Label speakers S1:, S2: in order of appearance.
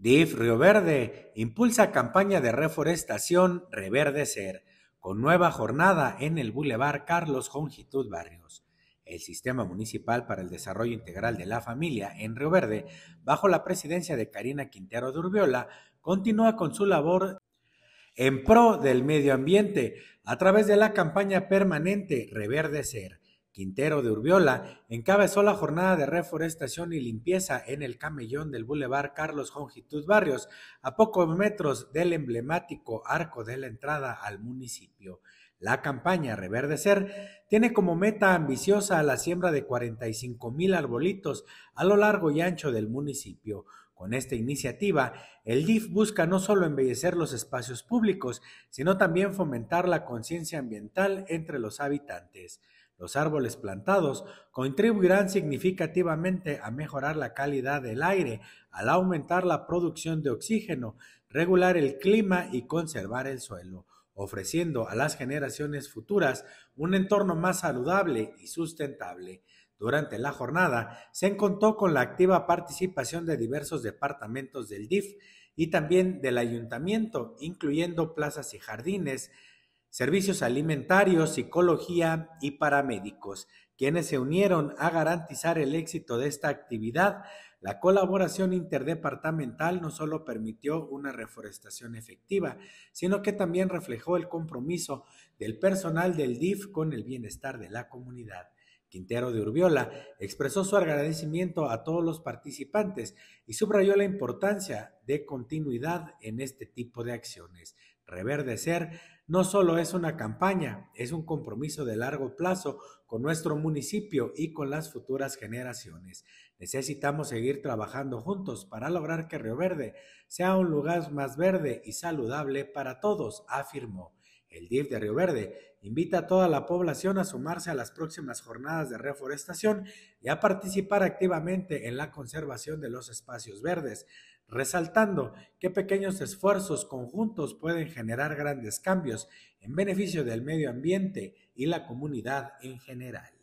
S1: DIF Río Verde impulsa campaña de reforestación Reverdecer, con nueva jornada en el Boulevard Carlos Jongitud Barrios. El Sistema Municipal para el Desarrollo Integral de la Familia en Río Verde, bajo la presidencia de Karina Quintero Durbiola, continúa con su labor en pro del medio ambiente a través de la campaña permanente Reverdecer Quintero de Urbiola encabezó la jornada de reforestación y limpieza en el camellón del Boulevard Carlos Jongitud Barrios, a pocos metros del emblemático arco de la entrada al municipio. La campaña Reverdecer tiene como meta ambiciosa la siembra de 45 mil arbolitos a lo largo y ancho del municipio. Con esta iniciativa, el DIF busca no solo embellecer los espacios públicos, sino también fomentar la conciencia ambiental entre los habitantes. Los árboles plantados contribuirán significativamente a mejorar la calidad del aire al aumentar la producción de oxígeno, regular el clima y conservar el suelo, ofreciendo a las generaciones futuras un entorno más saludable y sustentable. Durante la jornada se encontró con la activa participación de diversos departamentos del DIF y también del ayuntamiento, incluyendo plazas y jardines, servicios alimentarios, psicología y paramédicos, quienes se unieron a garantizar el éxito de esta actividad. La colaboración interdepartamental no solo permitió una reforestación efectiva, sino que también reflejó el compromiso del personal del DIF con el bienestar de la comunidad. Quintero de Urbiola expresó su agradecimiento a todos los participantes y subrayó la importancia de continuidad en este tipo de acciones. Reverdecer no solo es una campaña, es un compromiso de largo plazo con nuestro municipio y con las futuras generaciones. Necesitamos seguir trabajando juntos para lograr que Río Verde sea un lugar más verde y saludable para todos, afirmó. El DIF de Río Verde invita a toda la población a sumarse a las próximas jornadas de reforestación y a participar activamente en la conservación de los espacios verdes, resaltando que pequeños esfuerzos conjuntos pueden generar grandes cambios en beneficio del medio ambiente y la comunidad en general.